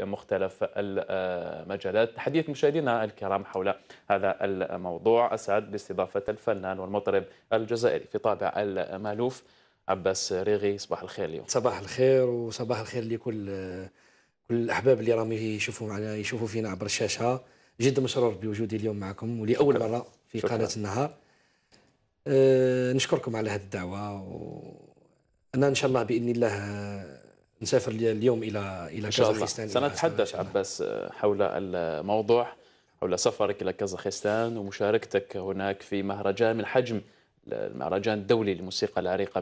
مختلف المجالات تحديث مشاهدينا الكرام حول هذا الموضوع أسعد باستضافة الفنان والمطرب الجزائري في طابع المالوف عباس ريغي صباح الخير اليوم صباح الخير وصباح الخير لكل كل الأحباب اللي راهم يشوفوا معنا يشوفوا فينا عبر الشاشة جد مسرور بوجودي اليوم معكم ولأول مرة في شكرا. قناة النهار أه نشكركم على هذه الدعوة و... أنا إن شاء الله بإذن الله نسافر اليوم الى الى كازاخستان سنتحدث عباس آه، حول الموضوع حول سفرك الى كازاخستان ومشاركتك هناك في مهرجان من حجم المهرجان الدولي للموسيقى العريقة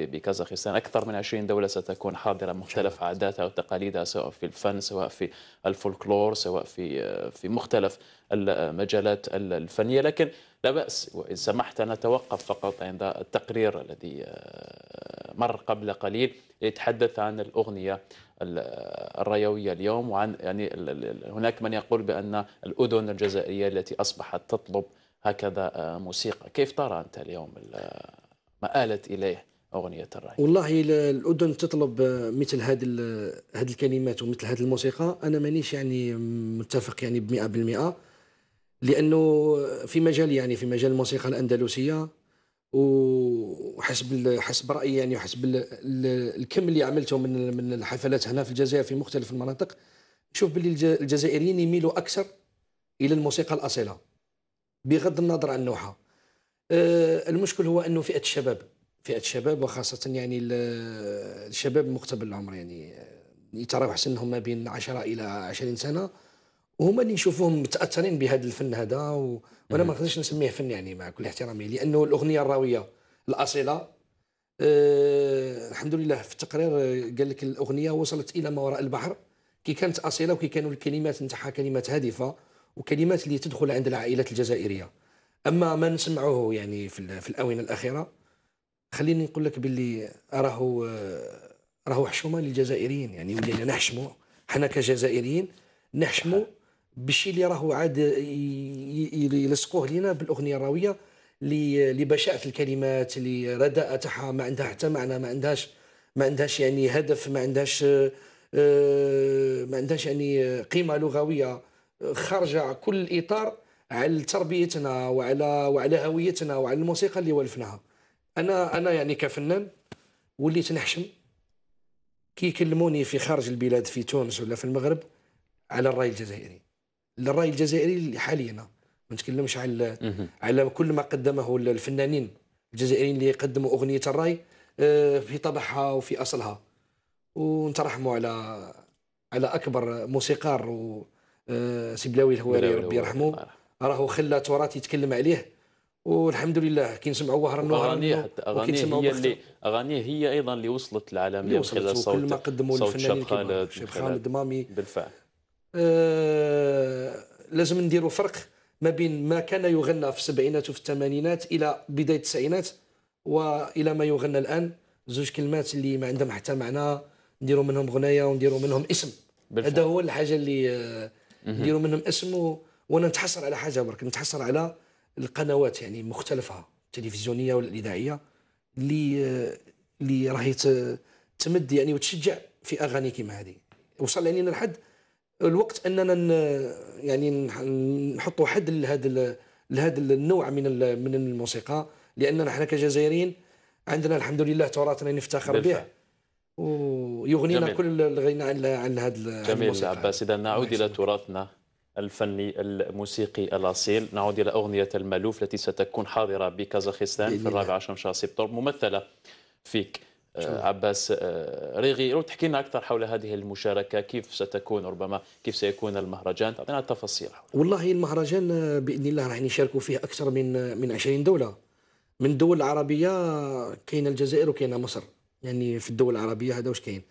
بكازاخستان أكثر من 20 دولة ستكون حاضرة مختلف عاداتها وتقاليدها سواء في الفن سواء في الفولكلور سواء في آه، في مختلف المجالات الفنية لكن لا بأس وإن سمحت نتوقف فقط عند التقرير الذي آه، مر قبل قليل يتحدث عن الأغنية الريوية اليوم وعن يعني هناك من يقول بأن الأذن الجزائرية التي أصبحت تطلب هكذا آه، موسيقى كيف ترى أنت اليوم ما آلت إليه أغنية الرأي والله الأذن تطلب آه، مثل هذه هذه الكلمات ومثل هذه الموسيقى أنا مانيش يعني متفق يعني ب 100% لانه في مجال يعني في مجال الموسيقى الاندلسيه وحسب حسب رايي يعني وحسب الكم اللي عملته من من الحفلات هنا في الجزائر في مختلف المناطق نشوف باللي الجزائريين يميلوا اكثر الى الموسيقى الاصيله بغض النظر عن نوعها أه، المشكل هو انه فئه الشباب فئه الشباب وخاصه يعني الشباب مقتبل العمر يعني يتراوح سنهم ما بين 10 الى 20 سنه وهما اللي نشوفوهم متاثرين بهذا الفن هذا و... وانا ما نقدرش نسميه فن يعني مع كل احترامي لانه الاغنيه الراويه الاصيله أه الحمد لله في التقرير آه، قال لك الاغنيه وصلت الى ما وراء البحر كي كانت اصيله وكي كانوا الكلمات نتاعها كلمات هادفه وكلمات اللي تدخل عند العائلات الجزائريه اما ما نسمعوه يعني في, في الاونه الاخيره خليني نقول لك باللي راهو آه، راهو حشومه للجزائريين يعني ولينا نحشموا حنا كجزائريين نحشموا أه. بالشيء اللي راهو عاد يلصقوه لينا بالاغنيه الراويه لبشاءة الكلمات لرداءة تاعها ما عندها حتى معنى ما عندهاش ما عندهاش يعني هدف ما عندهاش آه، ما عندهاش يعني قيمه لغويه خارجه كل اطار على تربيتنا وعلى وعلى هويتنا وعلى الموسيقى اللي ولفناها انا انا يعني كفنان وليت نحشم كي يكلموني في خارج البلاد في تونس ولا في المغرب على الراي الجزائري للراي الجزائري حاليا ما نتكلمش على على كل ما قدمه الفنانين الجزائريين اللي قدموا اغنيه الراي آه، في طبعها وفي اصلها ونترحموا على على اكبر موسيقار و آه، سي بلاوي الهواري ربي يرحمه راهو خلى تراث يتكلم عليه والحمد لله كي نسمعوا وهرنوا اغانيه حتى اغانيه هي اللي اغانيه هي ايضا اللي وصلت للعالم من وصلت خلال صوت كل ما قدموا الفنانين شاب خالد خالد مامي بالفعل آه لازم نديروا فرق ما بين ما كان يغنى في السبعينات وفي الثمانينات الى بدايه التسعينات والى ما يغنى الان زوج كلمات اللي ما عندهم حتى معنى نديروا منهم غنايه ونديروا منهم اسم هذا هو الحاجه اللي آه، نديروا منهم اسم و... وانا نتحسر على حاجه برك نتحسر على القنوات يعني مختلفه التلفزيونيه والاذاعيه اللي آه، اللي راهي تمد يعني وتشجع في اغاني كيما هذه وصل يعني لحد الوقت اننا يعني نحطوا حد لهذا لهذا النوع من من الموسيقى لاننا احنا كجزائريين عندنا الحمد لله تراثنا نفتخر به ويغنينا جميل. كل الغناء عن هذا جميل عباس اذا نعود الى تراثنا الفني الموسيقي الأصيل نعود إلى أغنية المألوف التي ستكون حاضرة بكازاخستان في الرابع عشر من شهر سبتمبر ممثلة فيك عباس آه، ريغي لو تحكي لنا اكثر حول هذه المشاركه كيف ستكون ربما كيف سيكون المهرجان تعطينا التفاصيل والله المهرجان آه، باذن الله راح نشاركوا فيه اكثر من آه، من 20 دوله من الدول العربيه كاينه الجزائر وكاينه مصر يعني في الدول العربيه هذا واش كاين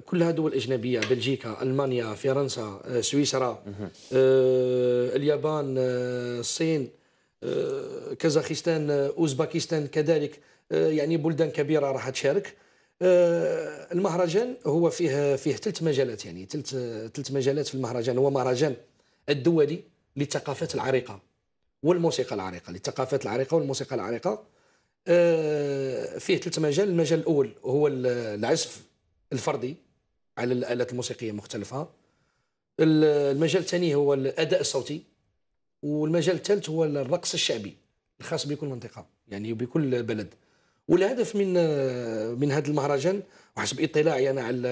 كلها دول اجنبيه بلجيكا المانيا فرنسا سويسرا اليابان الصين آه، كازاخستان آه، اوزباكستان كذلك آه، يعني بلدان كبيره راح تشارك المهرجان هو فيه فيه ثلاث مجالات يعني ثلاث ثلاث مجالات في المهرجان هو مهرجان الدولي للثقافات العريقه والموسيقى العريقه للثقافات العريقه والموسيقى العريقه فيه ثلاث مجال المجال الاول هو العزف الفردي على الالات الموسيقيه المختلفه المجال الثاني هو الاداء الصوتي والمجال الثالث هو الرقص الشعبي الخاص بكل منطقه يعني بكل بلد والهدف من من هذا المهرجان وحسب اطلاعي انا على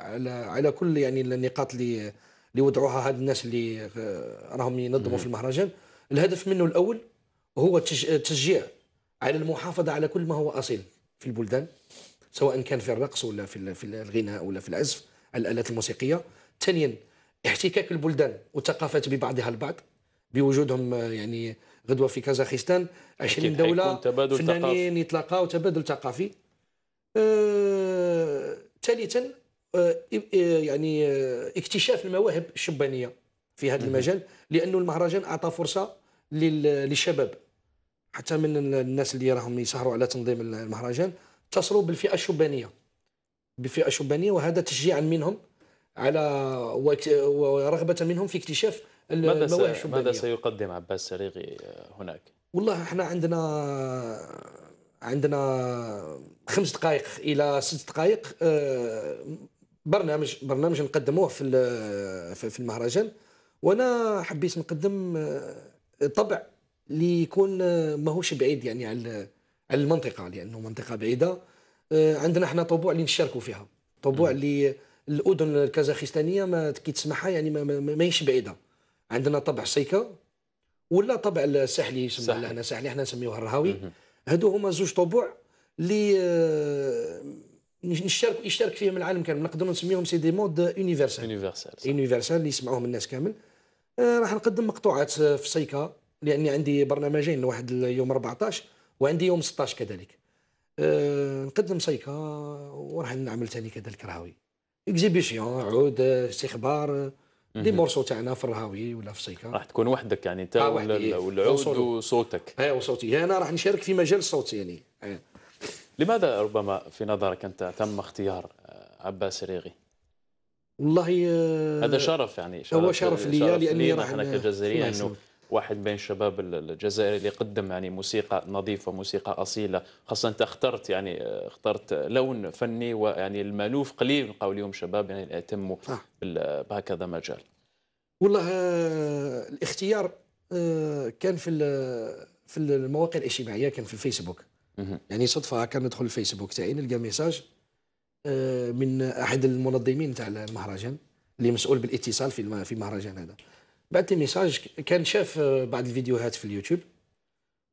على على كل يعني النقاط اللي اللي وضعوها هاد الناس اللي آه، راهم ينظموا في المهرجان الهدف منه الاول هو التشجيع على المحافظه على كل ما هو اصيل في البلدان سواء كان في الرقص ولا في في الغناء ولا في العزف على الالات الموسيقيه ثانيا احتكاك البلدان والثقافات ببعضها البعض بوجودهم آه، يعني غدوه في كازاخستان 20 دوله فنانين يتلاقاو تبادل ثقافي آه، ثالثا آه، يعني اكتشاف المواهب الشبانيه في هذا المجال لانه المهرجان اعطى فرصه للشباب حتى من الناس اللي راهم يسهروا على تنظيم المهرجان اتصلوا بالفئه الشبانيه بالفئه الشبانيه وهذا تشجيعا منهم على ورغبه منهم في اكتشاف ماذا, ماذا سيقدم عباس سريغي آه، هناك؟ والله احنا عندنا عندنا خمس دقائق الى ست دقائق آه، برنامج برنامج نقدموه في في المهرجان وانا حبيت نقدم آه، طبع اللي يكون ماهوش بعيد يعني على المنطقه لانه منطقه بعيده عندنا احنا طبوع اللي نشاركوا فيها طبوع اللي الاذن الكازاخستانيه ما كي تسمعها يعني ما, بعيده عندنا طبع سيكا ولا طبع الساحلي يسمى لنا ساحلي احنا نسميوه الرهاوي هادو هما زوج طبوع اللي نشارك يشارك فيهم العالم كامل نقدروا نسميهم سي دي مود يونيفرسال يونيفرسال يونيفرسال اللي يسمعوهم الناس كامل آه، راح نقدم مقطوعات آه، في سيكا لاني عندي برنامجين واحد يوم 14 وعندي يوم 16 كذلك آه، نقدم سيكا وراح نعمل ثاني كذلك رهاوي اكزيبيسيون عود استخبار دي مورسو تاعنا في الرهاوي ولا في سيكا راح تكون وحدك يعني انت والعود وصوتك اي وصوتي انا راح نشارك في مجال الصوت يعني إيه. لماذا ربما في نظرك انت تم اختيار آه، عباس ريغي والله آه، هذا شرف يعني شرف هو شرف لي لاني راح احنا كجزائريين انه واحد بين الشباب الجزائري اللي قدم يعني موسيقى نظيفه موسيقى اصيله خاصه انت اخترت يعني آه، اخترت لون فني ويعني المالوف قليل نلقاو اليوم شباب يعني يهتموا نعم. بهكذا مجال والله آه، الاختيار آه، كان في في المواقع الاجتماعيه كان في الفيسبوك يعني صدفه كان ندخل الفيسبوك تاعي نلقى ميساج من احد المنظمين تاع المهرجان اللي مسؤول بالاتصال في في المهرجان هذا بعث لي ميساج كان شاف آه، بعض الفيديوهات في اليوتيوب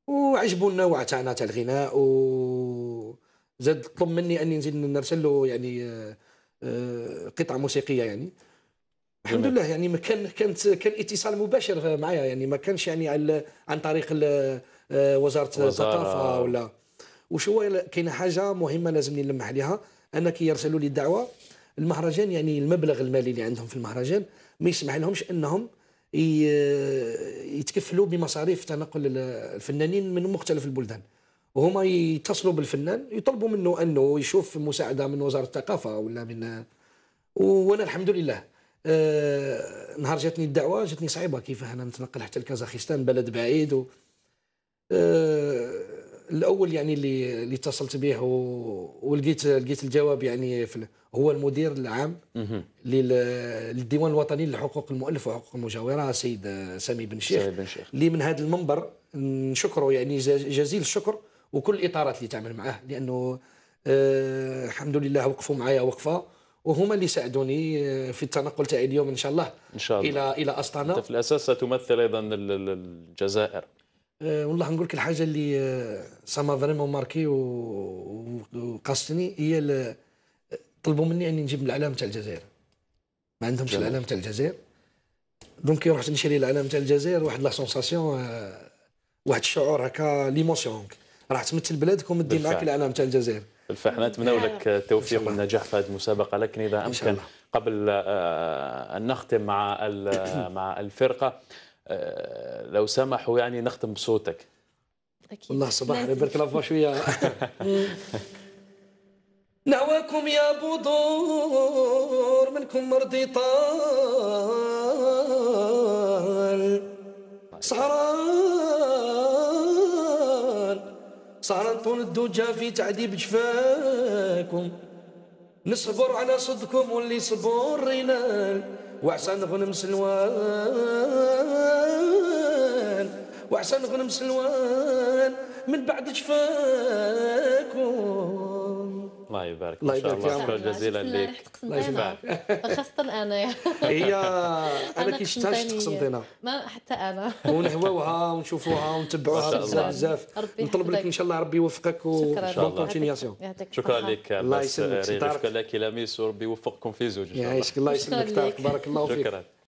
وعجبو النوع تاعنا تاع الغناء و زاد طلب مني اني نزيد نرسل له يعني آه، آه، قطعه موسيقيه يعني الحمد لله يعني ما كان كانت كان اتصال مباشر معايا يعني ما كانش يعني على عن طريق وزاره الثقافه ولا وش هو كاينه حاجه مهمه لازمني نلمح عليها انا كي يرسلوا لي الدعوه المهرجان يعني المبلغ المالي اللي عندهم في المهرجان ما يسمح لهمش انهم يتكفلوا بمصاريف تنقل الفنانين من مختلف البلدان وهما يتصلوا بالفنان يطلبوا منه انه يشوف مساعده من وزاره الثقافه ولا من وانا الحمد لله آه، نهار جاتني الدعوه جاتني صعيبه كيف انا نتنقل حتى لكازاخستان بلد بعيد و آه، الاول يعني اللي اللي اتصلت به ولقيت لقيت الجواب يعني هو المدير العام للديوان الوطني لحقوق المؤلف وحقوق المجاوره السيد سامي بن شيخ سامي بن شيخ اللي من هذا المنبر نشكره يعني جزيل الشكر وكل الاطارات اللي تعمل معاه لانه آه الحمد لله وقفوا معايا وقفه وهما اللي ساعدوني آه، في التنقل تاعي اليوم ان شاء الله ان شاء الله الى الى اسطنه انت في الاساس ستمثل ايضا الجزائر آه، والله نقول لك الحاجه اللي آه، سما فريمون ماركي وقاستني هي طلبوا مني اني نجيب العلامه تاع الجزائر ما عندهمش العلامه تاع الجزائر دونك رحت نشري العلامه تاع الجزائر واحد لا سونساسيون آه، واحد الشعور هكا ليموسيون راح تمثل بلادك ومدي معك العلامه تاع الجزائر بالفعل نتمنى لك التوفيق والنجاح في هذه المسابقه لكن اذا امكن قبل ان نختم مع مع الفرقه آه، لو سمحوا يعني نختم بصوتك أكيد. والله صباح ربيت لافوا شويه نعواكم يا بدور منكم مرضي طال سهران سهران طول الدجا في تعذيب جفاكم نصبر على صدكم واللي صبور ينال وعسى نغنم سلوان وحسن غنم سلوان من بعد شفاكم الله يبارك الله يبارك شكرا جزيلا لك الله يجمعك خاصة انا هي انا كي شفتها شفت قسنطينة ما حتى انا ونهواوها ونشوفوها ونتبعوها بزاف بزاف نطلب لك ان شاء الله ربي يوفقك وبون كونتينياسيون شكرا لك الله يسلمك شكرا لك لاميس وربي يوفقكم في زوج يعيشك الله يسلمك بارك الله فيك شكرا